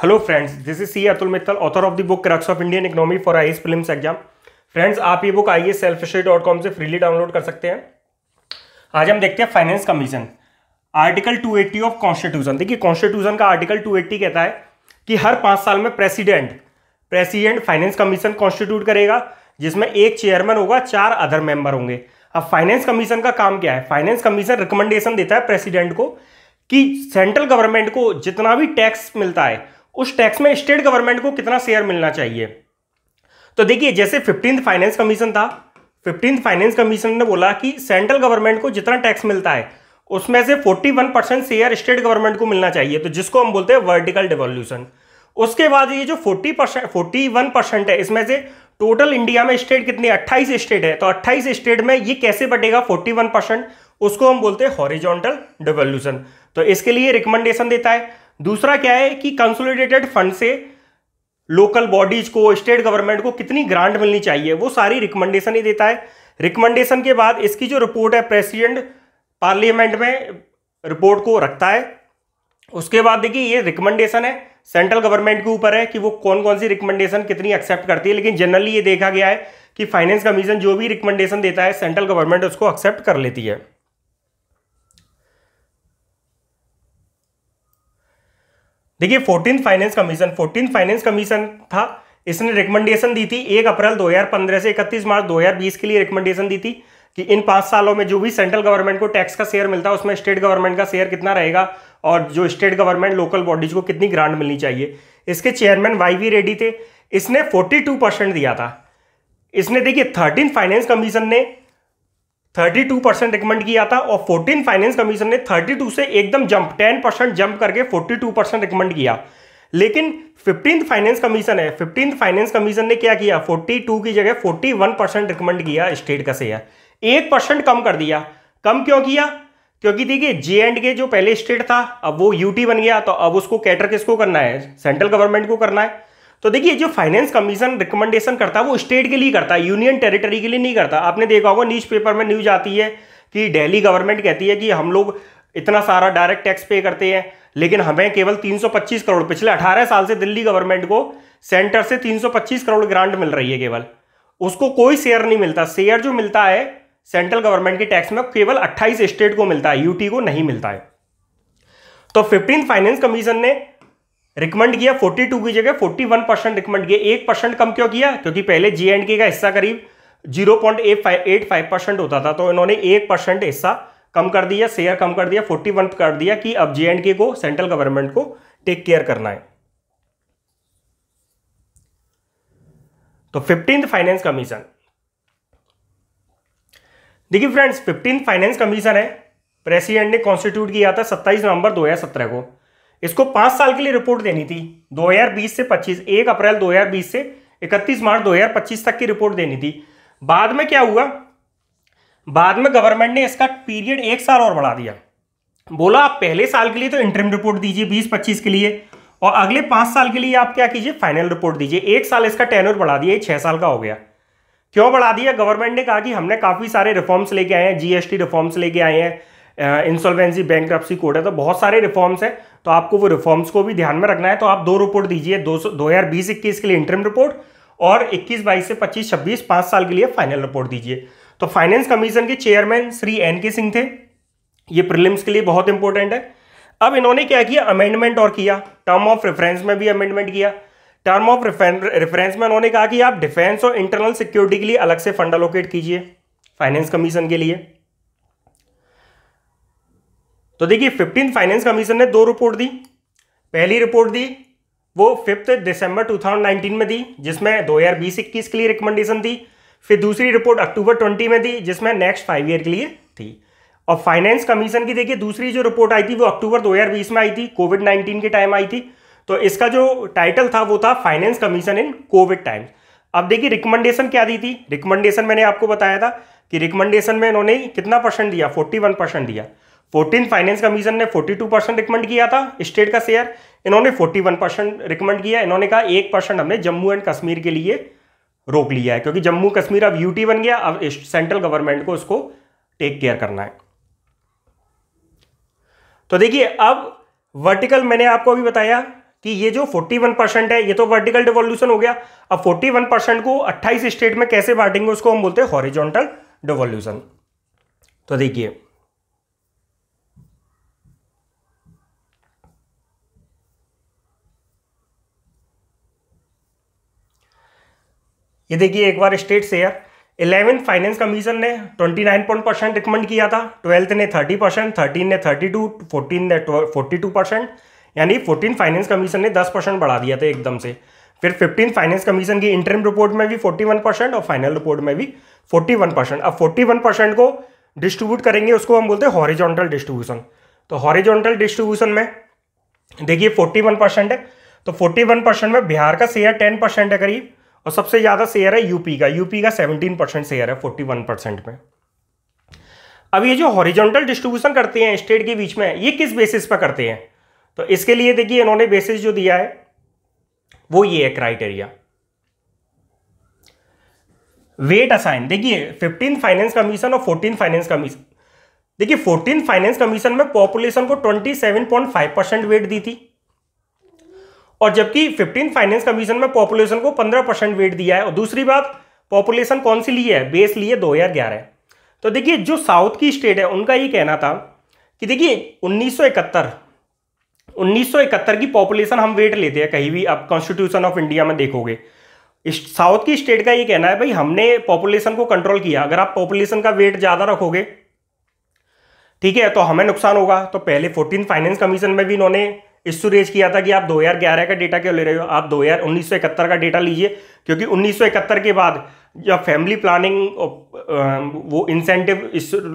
hello friends this is C Atul Mittal author of the book crux of Indian economy for I films exam friends आप ये book आइए self study dot com से freely download कर सकते हैं आज हम देखते हैं finance commission article 280 of constitution देखिए कॉन्स्टिट्यूशन का आर्टिकल 280 कहता है कि हर पाँच साल में president president finance commission constitute करेगा जिसमें एक चेयरमैन होगा चार अदर मेंबर होंगे अब फाइनेंस कमीशन का काम क्या है फाइनेंस कमीशन रिकमेंडेशन देता है प्रेसिडेंट को कि सेंट्रल गवर्नमेंट को जितना भी टैक्स मिलता है उस टैक्स में स्टेट गवर्नमेंट को कितना शेयर मिलना चाहिए तो देखिए जैसे फिफ्टींथ फाइनेंस कमीशन था फिफ्टींथ फाइनेंस कमीशन ने बोला कि सेंट्रल गवर्नमेंट को जितना टैक्स मिलता है उसमें से 41 परसेंट शेयर स्टेट गवर्नमेंट को मिलना चाहिए तो जिसको हम बोलते हैं वर्टिकल डिवोल्यूशन उसके बाद ये जो 40 परसेंट फोर्टी परसेंट है इसमें से टोटल इंडिया में स्टेट कितने 28 स्टेट है तो 28 स्टेट में ये कैसे बटेगा 41 परसेंट उसको हम बोलते हैं हॉरिजॉन्टल डिवोल्यूशन तो इसके लिए रिकमेंडेशन देता है दूसरा क्या है कि कंसोलिडेटेड फंड से लोकल बॉडीज को स्टेट गवर्नमेंट को कितनी ग्रांट मिलनी चाहिए वो सारी रिकमेंडेशन ही देता है रिकमेंडेशन के बाद इसकी जो रिपोर्ट है प्रेसिडेंट पार्लियामेंट में रिपोर्ट को रखता है उसके बाद देखिए ये रिकमेंडेशन है सेंट्रल गवर्नमेंट के ऊपर है कि वो कौन कौन सी रिकमेंडेशन कितनी एक्सेप्ट करती है लेकिन जनरली ये देखा गया है कि फाइनेंस कमीशन जो भी रिकमेंडेशन देता है सेंट्रल गवर्नमेंट उसको एक्सेप्ट कर लेती है देखिए fourteen finance commission fourteen finance commission था इसने रिकमेंडेशन दी थी एक अप्रैल 2015 से 31 मार्च 2020 के लिए रिकमेंडेशन दी थी कि इन पांच सालों में जो भी सेंट्रल गवर्नमेंट को टैक्स का शेयर मिलता है उसमें स्टेट गवर्नमेंट का शेयर कितना रहेगा और जो स्टेट गवर्नमेंट लोकल बॉडीज को कितनी ग्रांट मिलनी चाहिए इसके चेयरमैन वाई वी रेड्डी थे इसने फोर्टी परसेंट दिया था इसने देखिए थर्टीन फाइनेंस कमीशन ने 32 परसेंट रिकमेंड किया था और 14 फाइनेंस कमीशन ने 32 से एकदम जंप 10 परसेंट जंप करके 42 परसेंट रिकमेंड किया लेकिन फिफ्टीन फाइनेंस कमीशन है फिफ्टीन फाइनेंस कमीशन ने क्या किया 42 की जगह 41 परसेंट रिकमेंड किया स्टेट का शेयर एक परसेंट कम कर दिया कम क्यों किया क्योंकि देखिए जे एंड के जो पहले स्टेट था अब वो यूटी बन गया तो अब उसको कैटर किसको करना है सेंट्रल गवर्नमेंट को करना है तो देखिए जो फाइनेंस कमीशन रिकमेंडेशन करता है वो स्टेट के लिए करता है यूनियन टेरिटरी के लिए नहीं करता आपने देखा होगा न्यूज पेपर में न्यूज आती है कि डेली गवर्नमेंट कहती है कि हम लोग इतना सारा डायरेक्ट टैक्स पे करते हैं लेकिन हमें केवल 325 करोड़ पिछले 18 साल से दिल्ली गवर्नमेंट को सेंटर से 325 करोड़ ग्रांट मिल रही है केवल उसको कोई शेयर नहीं मिलता शेयर जो मिलता है सेंट्रल गवर्नमेंट के टैक्स में केवल 28 स्टेट को मिलता है यूटी को नहीं मिलता है तो फिफ्टीन फाइनेंस कमीशन ने रिकमेंड किया 42 की जगह 41 परसेंट रिकमेंड किया एक परसेंट कम क्यों किया क्योंकि पहले जी एंड के का हिस्सा करीब 0.85 परसेंट होता था तो इन्होंने एक परसेंट हिस्सा कम कर दिया शेयर कम कर दिया 41 कर दिया कि अब जे एंड के को सेंट्रल गवर्नमेंट को टेक केयर करना है तो फिफ्टींथ फाइनेंस कमीशन देखिए फ्रेंड्स फिफ्टीन फाइनेंस कमीशन है प्रेसिडेंट ने कॉन्स्टिट्यूट किया था 27 नवंबर 2017 को इसको पांच साल के लिए रिपोर्ट देनी थी 2020 से 25 एक अप्रैल 2020 से 31 मार्च 2025 तक की रिपोर्ट देनी थी बाद में क्या हुआ बाद में गवर्नमेंट ने इसका पीरियड एक साल और बढ़ा दिया बोला आप पहले साल के लिए तो इंटरम रिपोर्ट दीजिए बीस पच्चीस के लिए और अगले पांच साल के लिए आप क्या कीजिए फाइनल रिपोर्ट दीजिए एक साल इसका टेनर बढ़ा दिया छह साल का हो गया क्यों बढ़ा दिया गवर्नमेंट ने कहा कि हमने काफ़ी सारे रिफॉर्म्स लेके आए हैं जीएसटी रिफॉर्म्स लेके आए हैं इंसॉल्वेंसी बैंक कोड है तो बहुत सारे रिफॉर्म्स हैं तो आपको वो रिफॉर्म्स को भी ध्यान में रखना है तो आप दो रिपोर्ट दीजिए दो दो हज़ार बीस इक्कीस के लिए इंटरम रिपोर्ट और इक्कीस बाईस से पच्चीस छब्बीस पाँच साल के लिए फाइनल रिपोर्ट दीजिए तो फाइनेंस कमीशन के chairman Shri N K Singh थे ये प्रिलिम्स के लिए बहुत इंपॉर्टेंट है अब इन्होंने क्या किया अमेंडमेंट और किया टर्म ऑफ रेफरेंस में भी अमेंडमेंट किया टर्म ऑफ रेफरेंस में उन्होंने कहा कि आप डिफेंस और इंटरनल सिक्योरिटी के लिए अलग से फंड अलोकेट कीजिए फाइनेंस कमीशन के लिए तो देखिए फिफ्टीन फाइनेंस कमीशन ने दो रिपोर्ट दी पहली रिपोर्ट दी वो फिफ्थ दिसंबर 2019 में दी जिसमें दो हज़ार बीस इक्कीस के लिए रिकमेंडेशन थी फिर दूसरी रिपोर्ट अक्टूबर 20 में दी जिसमें नेक्स्ट फाइव ईयर के लिए थी और फाइनेंस कमीशन की देखिए दूसरी जो रिपोर्ट आई थी वो अक्टूबर 2020 में आई थी कोविड 19 के टाइम आई थी तो इसका जो टाइटल था वो था finance commission in covid time अब देखिए रिकमेंडेशन क्या दी थी रिकमेंडेशन मैंने आपको बताया था कि रिकमेंडेशन में इन्होंने कितना परसेंट दिया फोर्टी दिया फोर्टीन फाइनेंस कमीशन ने 42 परसेंट रिकमेंड किया था स्टेट का शेयर इन्होंने 41 परसेंट रिकमेंड किया इन्होंने कहा एक परसेंट हमने जम्मू एंड कश्मीर के लिए रोक लिया है क्योंकि जम्मू कश्मीर अब यूटी बन गया अब सेंट्रल गवर्नमेंट को उसको टेक केयर करना है तो देखिए अब वर्टिकल मैंने आपको अभी बताया कि ये जो 41 परसेंट है ये तो वर्टिकल डिवोल्यूशन हो गया अब 41 परसेंट को 28 स्टेट में कैसे बांटेंगे उसको हम बोलते हैं हॉरिजॉन्टल डिवोल्यूशन तो देखिए ये देखिए एक बार state share eleven finance commission ने twenty nine point percent recommend किया था ट्वेल्थ ने थर्टी परसेंट थर्टीन ने थर्टी टू फोर्टीन ने फोर्टी टू परसेंट यानी फोर्टीन फाइनेंस कमीशन ने दस परसेंट बढ़ा दिया था एकदम से फिर फिफ्टीन फाइनेंस कमीशन की इंटरम रिपोर्ट में भी फोर्टी वन परसेंट और फाइनल रिपोर्ट में भी फोर्टी वन परसेंट अब फोर्टी वन परसेंट को डिस्ट्रीब्यूट करेंगे उसको हम बोलते हैं हॉरिजॉन्टल डिस्ट्रीब्यूशन तो हॉरिजॉन्टल डिस्ट्रीब्यूशन में देखिए फोर्टी वन परसेंट है तो फोर्टी वन परसेंट में बिहार का शेयर टेन परसेंट है करीब और सबसे ज़्यादा शेयर है यूपी का यूपी का 17 परसेंट शेयर है 41 परसेंट में अब ये जो हॉरिजॉन्टल डिस्ट्रीब्यूशन करते हैं स्टेट के बीच में ये किस बेसिस पर करते हैं तो इसके लिए देखिए इन्होंने बेसिस जो दिया है वो ये है क्राइटेरिया वेट असाइन देखिए फिफ्टीन फाइनेंस कमीशन और फोर्टीन फाइनेंस कमीशन देखिए फोर्टीन फाइनेंस कमीशन में पॉपुलेशन को twenty seven point five percent weight दी थी और जबकि फिफ्टीन फाइनेंस कमीशन में पॉपुलेशन को पंद्रह परसेंट वेट दिया है और दूसरी बात पॉपुलेशन कौन सी ली है बेस ली है दो हजार ग्यारह तो देखिए जो साउथ की स्टेट है उनका ये कहना था कि देखिए 1971 1971 की पॉपुलेशन हम वेट लेते हैं कहीं भी आप कॉन्स्टिट्यूशन ऑफ इंडिया में देखोगे साउथ की स्टेट का ये कहना है भाई हमने पॉपुलेशन को कंट्रोल किया अगर आप पॉपुलेशन का वेट ज़्यादा रखोगे ठीक है तो हमें नुकसान होगा तो पहले फोर्टीन फाइनेंस कमीशन में भी इन्होंने इश्यू तो रेज किया था कि आप 2011 का डेटा क्यों ले रहे हो आप इकहत्तर का डेटा लीजिए क्योंकि 1971 के बाद जब फैमिली प्लानिंग वो इंसेंटिव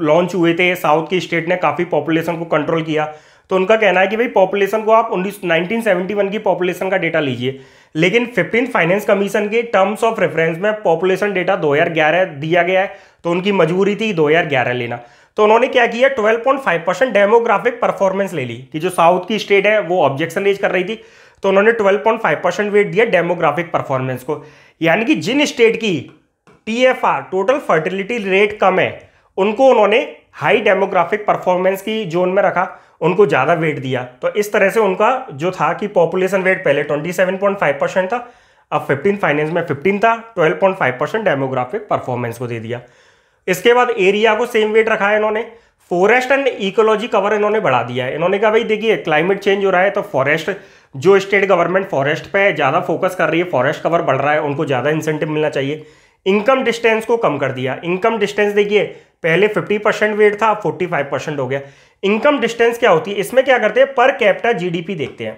लॉन्च हुए थे साउथ की स्टेट ने काफ़ी पॉपुलेशन को कंट्रोल किया तो उनका कहना है कि भाई पॉपुलेशन को आप उन्नीस नाइनटीन की पॉपुलेशन का डेटा लीजिए लेकिन फिफ्टीन फाइनेंस कमीशन के टर्म्स ऑफ रेफरेंस में पॉपुलेशन डेटा 2011 दिया गया है तो उनकी मजबूरी थी 2011 लेना तो उन्होंने क्या किया 12.5 परसेंट डेमोग्राफिक परफॉर्मेंस ले ली कि जो साउथ की स्टेट है वो ऑब्जेक्शन रेज कर रही थी तो उन्होंने 12.5 परसेंट वेट दिया डेमोग्राफिक परफॉर्मेंस को यानी कि जिन स्टेट की टीएफआर टोटल फर्टिलिटी रेट कम है उनको उन्होंने हाई डेमोग्राफिक परफॉर्मेंस की जोन में रखा उनको ज़्यादा वेट दिया तो इस तरह से उनका जो था कि पॉपुलेशन वेट पहले 27.5 परसेंट था अब 15 फाइनेंस में 15 था 12.5 परसेंट डेमोग्राफिक परफॉर्मेंस को दे दिया इसके बाद एरिया को सेम वेट रखा है इन्होंने फॉरेस्ट एंड इकोलॉजी कवर इन्होंने बढ़ा दिया है इन्होंने कहा भाई देखिए क्लाइमेट चेंज हो रहा है तो फॉरेस्ट जो स्टेट गवर्नमेंट फॉरेस्ट पे ज़्यादा फोकस कर रही है फॉरेस्ट कवर बढ़ रहा है उनको ज़्यादा इंसेंटिव मिलना चाहिए इनकम डिस्टेंस को कम कर दिया इनकम डिस्टेंस देखिए पहले 50 परसेंट वेट था फोर्टी 45 परसेंट हो गया इनकम डिस्टेंस क्या होती है इसमें क्या करते हैं पर कैपिटा जीडीपी देखते हैं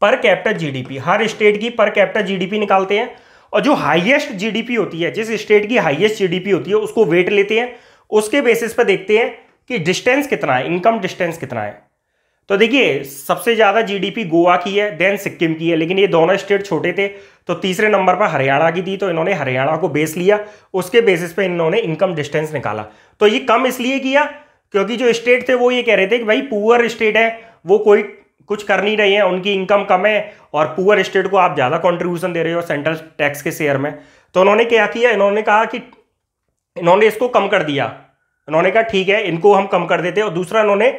पर कैपिटा जीडीपी हर स्टेट की पर कैपिटा जीडीपी निकालते हैं और जो हाईएस्ट जीडीपी होती है जिस स्टेट की हाईएस्ट जीडीपी होती है उसको वेट लेते हैं उसके बेसिस पर देखते हैं कि डिस्टेंस कितना है इनकम डिस्टेंस कितना है तो देखिए सबसे ज़्यादा जीडीपी गोवा की है देन सिक्किम की है लेकिन ये दोनों स्टेट छोटे थे तो तीसरे नंबर पर हरियाणा की थी तो इन्होंने हरियाणा को बेस लिया उसके बेसिस पे इन्होंने इनकम डिस्टेंस निकाला तो ये कम इसलिए किया क्योंकि जो स्टेट थे वो ये कह रहे थे कि भाई पुअर स्टेट है वो कोई कुछ कर नहीं रही हैं उनकी इनकम कम है और पुअर स्टेट को आप ज़्यादा कॉन्ट्रीब्यूशन दे रहे हो सेंट्रल टैक्स के शेयर में तो उन्होंने क्या किया इन्होंने कहा कि इन्होंने इसको कम कर दिया उन्होंने कहा ठीक है इनको हम कम कर देते और दूसरा इन्होंने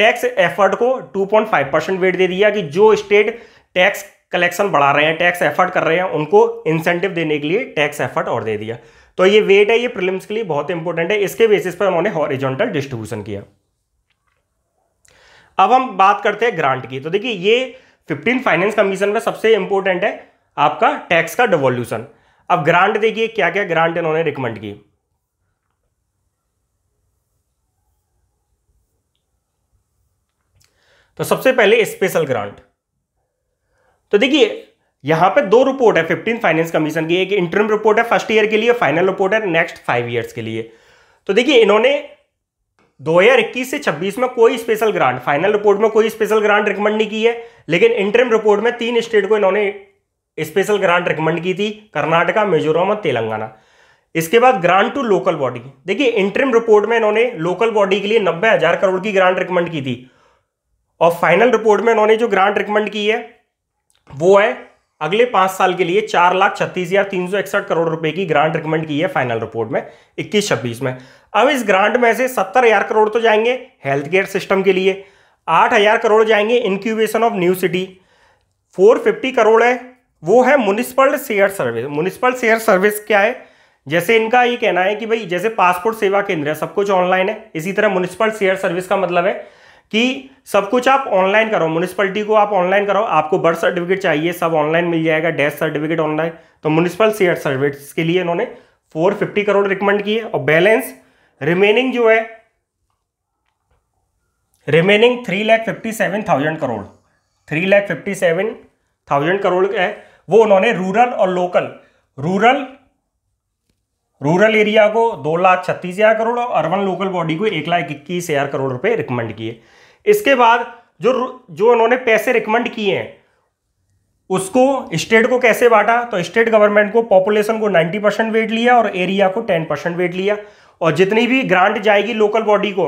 टैक्स एफर्ट को 2.5 परसेंट वेट दे दिया कि जो स्टेट टैक्स कलेक्शन बढ़ा रहे हैं टैक्स एफर्ट कर रहे हैं उनको इंसेंटिव देने के लिए टैक्स एफर्ट और दे दिया तो ये वेट है ये प्रिलिम्स के लिए बहुत इंपॉर्टेंट है इसके बेसिस पर उन्होंने हॉरिजॉन्टल डिस्ट्रीब्यूशन किया अब हम बात करते हैं ग्रांट की तो देखिए ये फिफ्टीन फाइनेंस कमीशन में सबसे इंपॉर्टेंट है आपका टैक्स का डिवोल्यूशन अब ग्रांट देखिए क्या क्या ग्रांट इन्होंने रिकमेंड की तो सबसे पहले स्पेशल ग्रांट तो देखिए यहां पे दो रिपोर्ट है फिफ्टीन फाइनेंस कमीशन की एक इंटरम रिपोर्ट है फर्स्ट ईयर के लिए फाइनल रिपोर्ट है नेक्स्ट फाइव ईयर्स के लिए तो देखिए इन्होंने 2021 से 26 में कोई स्पेशल ग्रांट फाइनल रिपोर्ट में कोई स्पेशल ग्रांट रिकमेंड नहीं की है लेकिन इंटरम रिपोर्ट में तीन स्टेट को इन्होंने स्पेशल ग्रांट रिकमेंड की थी कर्नाटका मिजोरम और तेलंगाना इसके बाद ग्रांट टू लोकल बॉडी देखिए इंटरम रिपोर्ट में इन्होंने लोकल बॉडी के लिए नब्बे हजार करोड़ की ग्रांट रिकमेंड की थी और फाइनल रिपोर्ट में इन्होंने जो ग्रांट रिकमेंड की है वो है अगले पांच साल के लिए चार लाख छत्तीस हजार तीन सौ इकसठ करोड़ रुपए की ग्रांट रिकमेंड की है फाइनल रिपोर्ट में इक्कीस छब्बीस में अब इस ग्रांट में से सत्तर हजार करोड़ तो जाएंगे हेल्थ केयर सिस्टम के लिए आठ हजार करोड़ जाएंगे incubation of new city four fifty crore है वो है municipal share service municipal share service क्या है जैसे इनका ये कहना है कि भाई जैसे पासपोर्ट सेवा केंद्र है सब कुछ ऑनलाइन है इसी तरह म्यूनिसिपल शेयर सर्विस का मतलब है कि सब कुछ आप ऑनलाइन करो म्यूनिसपलिटी को आप ऑनलाइन करो आपको बर्थ सर्टिफिकेट चाहिए सब ऑनलाइन मिल जाएगा डेथ सर्टिफिकेट ऑनलाइन तो म्यूनिसपल सेयर सर्विस के लिए इन्होंने 450 करोड़ रिकमेंड किए और बैलेंस रिमेनिंग जो है remaining three lakh fifty seven thousand crore three lakh fifty seven thousand crore है वो उन्होंने रूरल और लोकल रूरल रूरल एरिया को दो लाख छत्तीस हज़ार करोड़ और अर्बन लोकल बॉडी को एक लाख इक्कीस हज़ार करोड़ रुपए रिकमेंड किए इसके बाद जो जो उन्होंने पैसे रिकमेंड किए हैं उसको स्टेट को कैसे बांटा तो स्टेट गवर्नमेंट को पॉपुलेशन को 90 परसेंट वेट लिया और एरिया को 10 परसेंट वेट लिया और जितनी भी ग्रांट जाएगी लोकल बॉडी को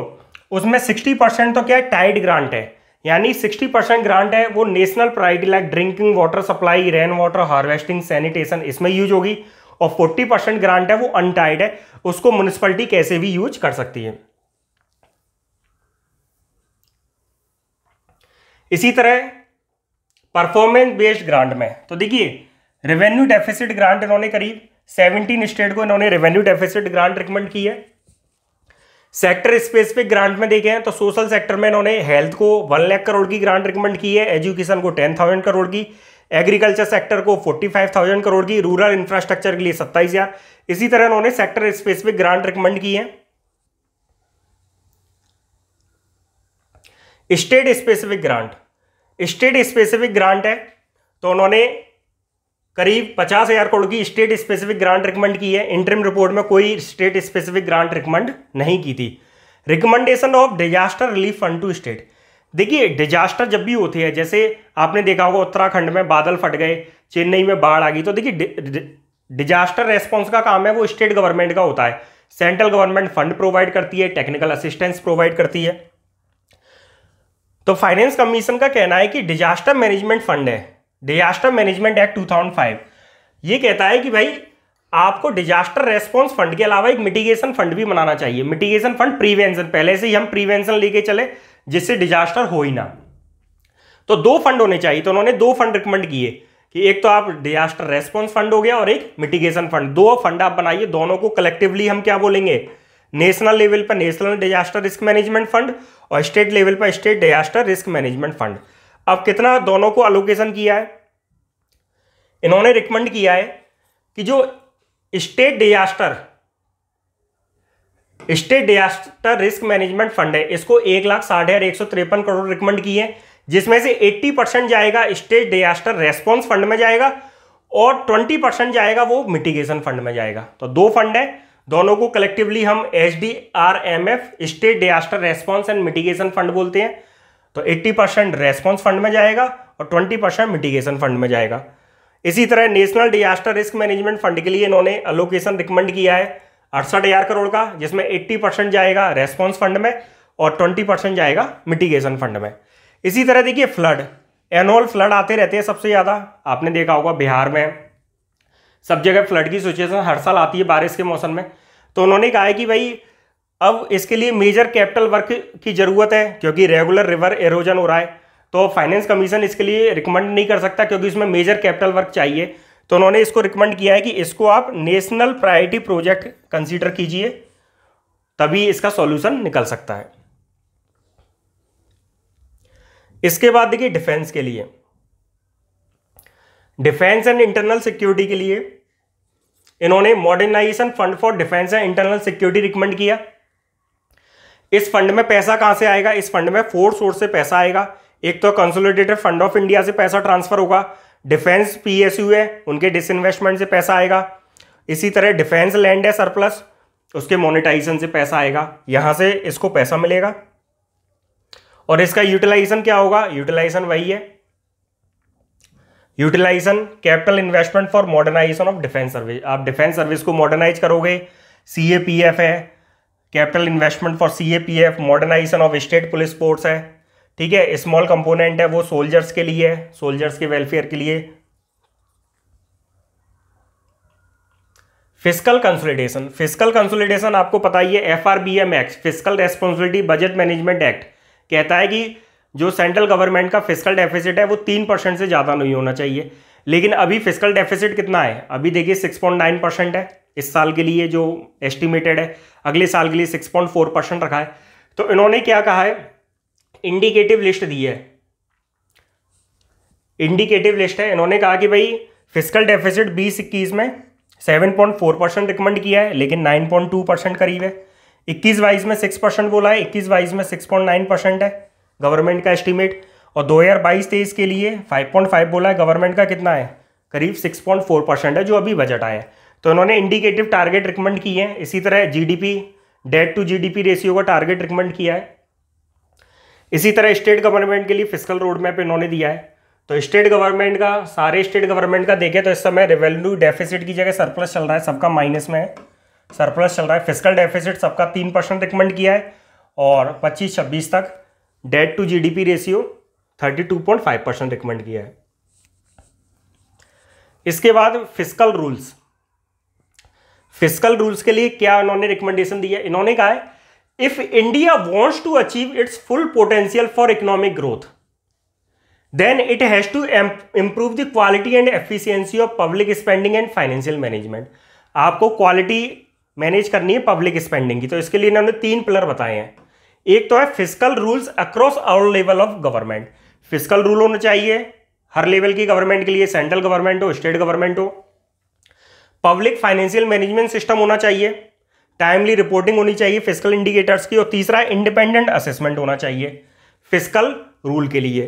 उसमें 60 परसेंट तो क्या है टाइड ग्रांट है यानी 60 परसेंट ग्रांट है वो national priority like drinking water supply rain water harvesting sanitation इसमें यूज होगी और 40 परसेंट ग्रांट है वो अनटाइड है उसको म्यूनिसपैलिटी कैसे भी यूज कर सकती है इसी तरह परफॉर्मेंस बेस्ड ग्रांट में तो देखिए रेवेन्यू डेफिसिट ग्रांट इन्होंने करीब 17 स्टेट को इन्होंने रेवेन्यू डेफिसिट ग्रांट रिकमेंड की है सेक्टर स्पेसिफिक ग्रांट में देखे हैं तो सोशल सेक्टर में इन्होंने हेल्थ को वन लाख करोड़ की ग्रांट रिकमेंड की है एजुकेशन को टेन थाउजेंड करोड़ की एग्रीकल्चर सेक्टर को 45,000 करोड़ की रूरल इंफ्रास्ट्रक्चर के लिए सत्ताईस हजार इसी तरह उन्होंने सेक्टर स्पेसिफिक ग्रांट रिकमेंड की है state specific grant state specific grant है तो उन्होंने करीब पचास हजार करोड़ की स्टेट स्पेसिफिक ग्रांट रिकमेंड की है इंटरम रिपोर्ट में कोई स्टेट स्पेसिफिक ग्रांट रिकमेंड नहीं की थी recommendation of disaster relief fund to state देखिए डिजास्टर जब भी होते हैं जैसे आपने देखा होगा उत्तराखंड में बादल फट गए चेन्नई में बाढ़ आ गई तो देखिए डिजास्टर रेस्पॉन्स का काम है वो स्टेट गवर्नमेंट का होता है सेंट्रल गवर्नमेंट फंड प्रोवाइड करती है टेक्निकल असिस्टेंस प्रोवाइड करती है तो फाइनेंस कमीशन का कहना है कि डिजास्टर मैनेजमेंट फंड है डिजास्टर मैनेजमेंट एक्ट 2005 ये कहता है कि भाई आपको डिजास्टर रेस्पॉन्स फंड के अलावा एक मिटिगेशन फंड भी बनाना चाहिए मिटिगेशन फंड प्रीवेंशन पहले से ही हम प्रीवेंशन लेके चले जिससे डिजास्टर हो ही ना तो दो फंड होने चाहिए तो उन्होंने दो फंड रिकमेंड किए कि एक तो आप डिजास्टर रेस्पॉन्स फंड हो गया और एक मिटिगेशन फंड दो फंड आप बनाइए दोनों को कलेक्टिवली हम क्या बोलेंगे नेशनल लेवल पर national disaster risk management fund और स्टेट लेवल पर state disaster risk management fund अब कितना दोनों को अलोकेशन किया है इन्होंने रिकमेंड किया है कि जो state disaster state disaster risk management fund है इसको एक लाख साढ़े एक सौ तिरपन करोड़ रिकमेंड की है जिसमें से 80 परसेंट जाएगा स्टेट डिजास्टर रेस्पॉन्स फंड में जाएगा और 20 परसेंट जाएगा वो मिटिगेशन फंड में जाएगा तो दो फंड है दोनों को कलेक्टिवली हम H D R M F state disaster response and mitigation fund बोलते हैं तो 80 परसेंट रेस्पॉन्स फंड में जाएगा और 20 परसेंट मिटिगेशन फंड में जाएगा इसी तरह national disaster risk management fund के लिए इन्होंने अलोकेशन रिकमेंड किया है अड़सठ हजार करोड़ का जिसमें 80 परसेंट जाएगा रेस्पॉन्स फंड में और 20 परसेंट जाएगा मिटिगेशन फंड में इसी तरह देखिए फ्लड एनुअल फ्लड आते रहते हैं सबसे ज़्यादा आपने देखा होगा बिहार में सब जगह फ्लड की सिचुएशन हर साल आती है बारिश के मौसम में तो उन्होंने कहा है कि भाई अब इसके लिए मेजर कैपिटल वर्क की ज़रूरत है क्योंकि रेगुलर रिवर एरोजन हो रहा है तो फाइनेंस कमीशन इसके लिए रिकमेंड नहीं कर सकता क्योंकि इसमें मेजर कैपिटल वर्क चाहिए तो उन्होंने इसको रिकमेंड किया है कि इसको आप नेशनल प्रायोरिटी प्रोजेक्ट कंसीडर कीजिए तभी इसका सॉल्यूशन निकल सकता है इसके बाद देखिए डिफेंस के लिए डिफेंस एंड इंटरनल सिक्योरिटी के लिए इन्होंने modernisation fund for defence and internal security recommend किया इस फंड में पैसा कहां से आएगा इस फंड में फोर सोर्स से पैसा आएगा एक तो कंसोलिडेटेड फंड ऑफ इंडिया से पैसा ट्रांसफर होगा डिफेंस पीएसयू है उनके डिसइन्वेस्टमेंट से पैसा आएगा इसी तरह डिफेंस लैंड है सरप्लस उसके मोनिटाइजेशन से पैसा आएगा यहां से इसको पैसा मिलेगा और इसका यूटिलाइजेशन क्या होगा यूटिलाइजेशन वही है utilisation capital investment for modernisation of defence service आप डिफेंस सर्विस को मॉडर्नाइज करोगे सीएपीएफ है capital investment for CAPF modernisation of state police force है ठीक है स्मॉल कंपोनेंट है वो सोल्जर्स के लिए है सोल्जर्स के वेलफेयर के लिए फिजिकल कंसोलिडेशन फिजिकल कंसोलिडेशन आपको पता ही है F R B M act physical responsibility budget management act कहता है कि जो सेंट्रल गवर्नमेंट का फिजिकल डेफिसिट है वो तीन परसेंट से ज़्यादा नहीं होना चाहिए लेकिन अभी फिजिकल डेफिसिट कितना है अभी देखिए सिक्स पॉइंट नाइन परसेंट है इस साल के लिए जो एस्टिमेटेड है अगले साल के लिए सिक्स पॉइंट फोर परसेंट रखा है तो इन्होंने क्या कहा है इंडिकेटिव लिस्ट दी है इंडिकेटिव लिस्ट है इन्होंने कहा कि भाई फिजिकल डेफिसिट बीस इक्कीस में seven point four percent recommend किया है लेकिन नाइन पॉइंट टू परसेंट करीब है इक्कीस वाइज में सिक्स परसेंट बोला है इक्कीस वाइज में सिक्स पॉइंट नाइन परसेंट है गवर्नमेंट का एस्टीमेट और दो हज़ार बाईस तेईस के लिए फाइव पॉइंट फाइव बोला है गवर्नमेंट का कितना है करीब सिक्स पॉइंट फोर परसेंट है जो अभी बजट आया है तो इन्होंने इंडिकेटिव टारगेट रिकमेंड किए हैं इसी तरह G D P debt to G D P ratio का टारगेट रिकमेंड किया है इसी तरह स्टेट गवर्नमेंट के लिए फिजिकल रोड मैप इन्होंने दिया है तो स्टेट गवर्नमेंट का सारे स्टेट गवर्नमेंट का देखें तो इस समय रेवेन्यू डेफिसिट की जगह सरप्लस चल रहा है सबका माइनस में है सरप्लस चल रहा है फिजिकल डेफिसिट सबका तीन परसेंट रिकमेंड किया है और पच्चीस छब्बीस तक debt to GDP ratio thirty two point five percent recommend किया है इसके बाद फिजिकल रूल्स फिजिकल रूल्स के लिए क्या उन्होंने रिकमेंडेशन दी है इन्होंने कहा है if India wants to achieve its full potential for economic growth then it has to improve the quality and efficiency of public spending and financial management आपको quality manage करनी है पब्लिक स्पेंडिंग की तो इसके लिए इन्होंने तीन पिलर बताए हैं एक तो है physical rules across all level of government physical rule होना चाहिए हर लेवल की गवर्नमेंट के लिए सेंट्रल गवर्नमेंट हो स्टेट गवर्नमेंट हो पब्लिक फाइनेंशियल मैनेजमेंट सिस्टम होना चाहिए टाइमली रिपोर्टिंग होनी चाहिए फिजिकल इंडिकेटर्स की और तीसरा इंडिपेंडेंट असेसमेंट होना चाहिए फिजिकल रूल के लिए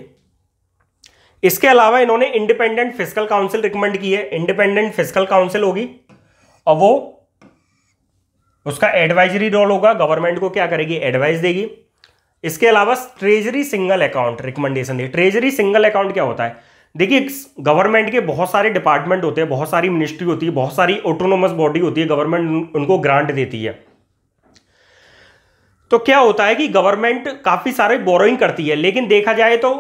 इसके अलावा इन्होंने इंडिपेंडेंट फिजिकल काउंसिल रिकमेंड की है इंडिपेंडेंट फिजिकल काउंसिल होगी और वो उसका एडवाइजरी रोल होगा गवर्नमेंट को क्या करेगी एडवाइस देगी इसके अलावा ट्रेजरी सिंगल अकाउंट रिकमेंडेशन दी ट्रेजरी सिंगल अकाउंट क्या होता है देखिए गवर्नमेंट के बहुत सारे डिपार्टमेंट होते हैं बहुत सारी मिनिस्ट्री होती है बहुत सारी ऑटोनोमस बॉडी होती है गवर्नमेंट उनको ग्रांट देती है तो क्या होता है कि गवर्नमेंट काफ़ी सारे बोरोइंग करती है लेकिन देखा जाए तो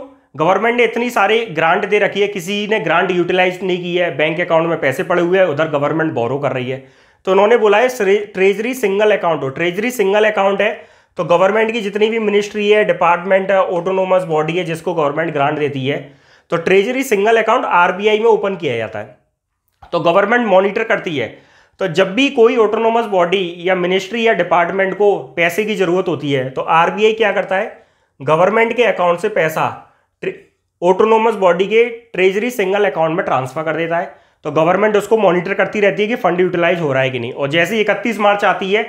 गवर्नमेंट ने इतनी सारे ग्रांट दे रखी है किसी ने ग्रांट यूटिलाइज नहीं की है बैंक अकाउंट में पैसे पड़े हुए हैं उधर गवर्नमेंट बोरो कर रही है तो उन्होंने बोला है ट्रेजरी सिंगल अकाउंट हो ट्रेजरी सिंगल अकाउंट है तो गवर्नमेंट की जितनी भी मिनिस्ट्री है डिपार्टमेंट है ऑटोनोमस बॉडी है जिसको गवर्नमेंट ग्रांट देती है तो ट्रेजरी सिंगल अकाउंट आरबीआई में ओपन किया जाता है तो गवर्नमेंट मॉनिटर करती है तो जब भी कोई ऑटोनोमस बॉडी या मिनिस्ट्री या डिपार्टमेंट को पैसे की जरूरत होती है तो आरबीआई क्या करता है गवर्नमेंट के अकाउंट से पैसा ऑटोनोमस बॉडी के ट्रेजरी सिंगल अकाउंट में ट्रांसफर कर देता है तो गवर्नमेंट उसको मॉनिटर करती रहती है कि फंड यूटिलाइज हो रहा है कि नहीं और जैसे इकतीस मार्च आती है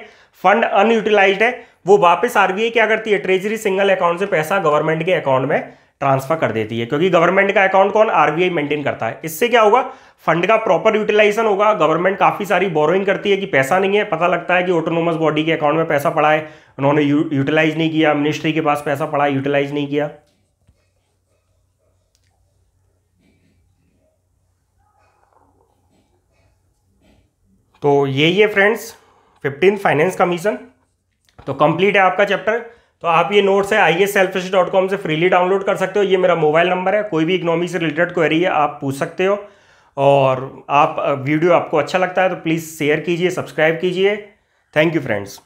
फंड अनयूटिलाइज है वो वापस आरबीआई क्या करती है ट्रेजरी सिंगल अकाउंट से पैसा गवर्नमेंट के अकाउंट में ट्रांसफर कर देती है क्योंकि गवर्नमेंट का अकाउंट कौन आरबीआई मेंटेन करता है इससे क्या होगा फंड का प्रॉपर यूटिलाइजेशन होगा गवर्नमेंट काफी सारी बोरोइंग करती है कि पैसा नहीं है पता लगता है कि ऑटोनोमस बॉडी के अकाउंट में पैसा पड़ा है उन्होंने यूटिलाइज नहीं किया मिनिस्ट्री के पास पैसा पड़ा यूटिलाइज नहीं किया तो यही है फ्रेंड्स फिफ्टीन फाइनेंस कमीशन तो कंप्लीट है आपका चैप्टर तो आप ये नोट्स है आई से फ्रीली डाउनलोड कर सकते हो ये मेरा मोबाइल नंबर है कोई भी इकोनॉमी से रिलेटेड क्वेरी है आप पूछ सकते हो और आप वीडियो आपको अच्छा लगता है तो प्लीज़ शेयर कीजिए सब्सक्राइब कीजिए थैंक यू फ्रेंड्स